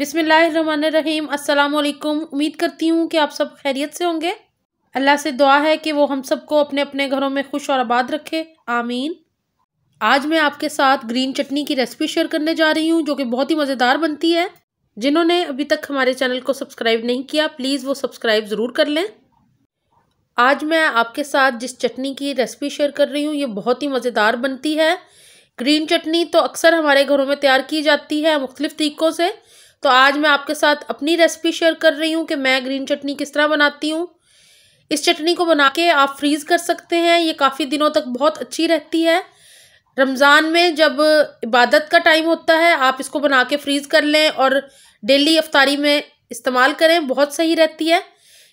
बिसमीम् अल्लाम उम्मीद करती हूँ कि आप सब खैरियत से होंगे अल्लाह से दुआ है कि वो हम सबको अपने अपने घरों में खुश और आबाद रखे आमीन आज मैं आपके साथ ग्रीन चटनी की रेसिपी शेयर करने जा रही हूँ जो कि बहुत ही मज़ेदार बनती है जिन्होंने अभी तक हमारे चैनल को सब्सक्राइब नहीं किया प्लीज़ वो सब्सक्राइब ज़रूर कर लें आज मैं आपके साथ जिस चटनी की रेसिपी शेयर कर रही हूँ ये बहुत ही मज़ेदार बनती है ग्रीन चटनी तो अक्सर हमारे घरों में तैयार की जाती है मुख्तलिफ़ तरीक़ों से तो आज मैं आपके साथ अपनी रेसिपी शेयर कर रही हूँ कि मैं ग्रीन चटनी किस तरह बनाती हूँ इस चटनी को बना के आप फ्रीज़ कर सकते हैं ये काफ़ी दिनों तक बहुत अच्छी रहती है रमज़ान में जब इबादत का टाइम होता है आप इसको बना के फ्रीज़ कर लें और डेली अफ्तारी में इस्तेमाल करें बहुत सही रहती है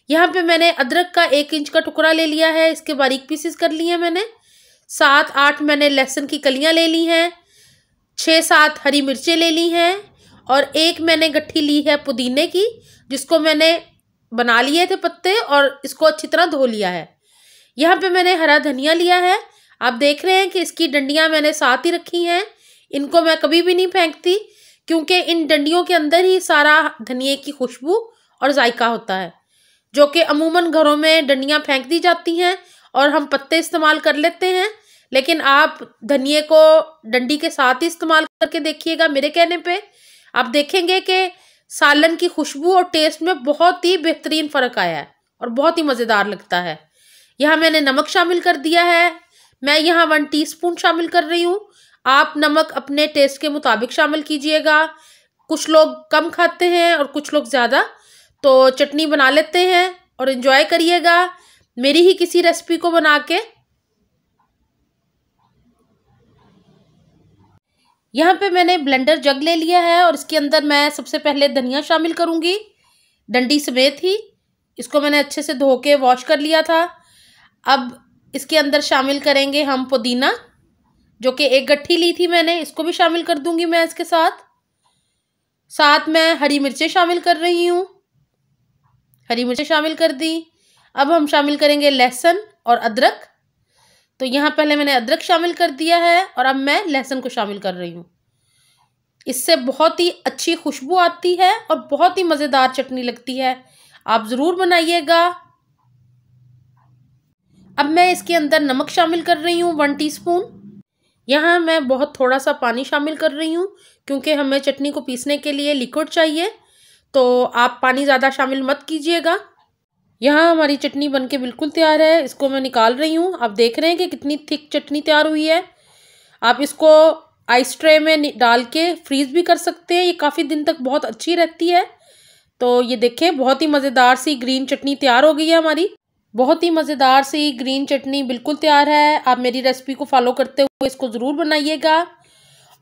यहाँ पे मैंने अदरक का एक इंच का टुकड़ा ले लिया है इसके बारीक पीसेस कर लिए हैं मैंने सात आठ मैंने लहसुन की कलियाँ ले ली हैं छः सात हरी मिर्चें ले ली हैं और एक मैंने गट्ठी ली है पुदीने की जिसको मैंने बना लिए थे पत्ते और इसको अच्छी तरह धो लिया है यहाँ पे मैंने हरा धनिया लिया है आप देख रहे हैं कि इसकी डंडियाँ मैंने साथ ही रखी हैं इनको मैं कभी भी नहीं फेंकती क्योंकि इन डंडियों के अंदर ही सारा धनिए की खुशबू और जायका होता है जो कि अमूमन घरों में डंडियाँ फेंक दी जाती हैं और हम पत्ते इस्तेमाल कर लेते हैं लेकिन आप धनिए को डंडी के साथ ही इस्तेमाल करके देखिएगा मेरे कहने पर आप देखेंगे कि सालन की खुशबू और टेस्ट में बहुत ही बेहतरीन फ़र्क आया है और बहुत ही मज़ेदार लगता है यहाँ मैंने नमक शामिल कर दिया है मैं यहाँ वन टीस्पून शामिल कर रही हूँ आप नमक अपने टेस्ट के मुताबिक शामिल कीजिएगा कुछ लोग कम खाते हैं और कुछ लोग ज़्यादा तो चटनी बना लेते हैं और इन्जॉय करिएगा मेरी ही किसी रेसिपी को बना के यहाँ पे मैंने ब्लेंडर जग ले लिया है और इसके अंदर मैं सबसे पहले धनिया शामिल करूँगी डंडी समेत ही इसको मैंने अच्छे से धो के वॉश कर लिया था अब इसके अंदर शामिल करेंगे हम पुदीना जो कि एक गट्ठी ली थी मैंने इसको भी शामिल कर दूंगी मैं इसके साथ साथ मैं हरी मिर्चें शामिल कर रही हूँ हरी मिर्चें शामिल कर दी अब हम शामिल करेंगे लहसुन और अदरक तो यहाँ पहले मैंने अदरक शामिल कर दिया है और अब मैं लहसुन को शामिल कर रही हूँ इससे बहुत ही अच्छी खुशबू आती है और बहुत ही मज़ेदार चटनी लगती है आप ज़रूर बनाइएगा अब मैं इसके अंदर नमक शामिल कर रही हूँ वन टीस्पून यहाँ मैं बहुत थोड़ा सा पानी शामिल कर रही हूँ क्योंकि हमें चटनी को पीसने के लिए लिक्विड चाहिए तो आप पानी ज़्यादा शामिल मत कीजिएगा यहाँ हमारी चटनी बनके बिल्कुल तैयार है इसको मैं निकाल रही हूँ आप देख रहे हैं कि कितनी थिक चटनी तैयार हुई है आप इसको आइस ट्रे में डाल के फ्रीज़ भी कर सकते हैं ये काफ़ी दिन तक बहुत अच्छी रहती है तो ये देखें बहुत ही मज़ेदार सी ग्रीन चटनी तैयार हो गई है हमारी बहुत ही मज़ेदार सी ग्रीन चटनी बिल्कुल तैयार है आप मेरी रेसिपी को फॉलो करते हुए इसको ज़रूर बनाइएगा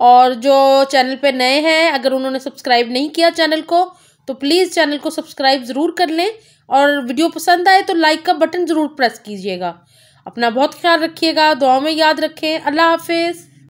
और जो चैनल पे नए हैं अगर उन्होंने सब्सक्राइब नहीं किया चैनल को तो प्लीज़ चैनल को सब्सक्राइब ज़रूर कर लें और वीडियो पसंद आए तो लाइक का बटन ज़रूर प्रेस कीजिएगा अपना बहुत ख्याल रखिएगा दुआ में याद रखें अल्लाह हाफिज़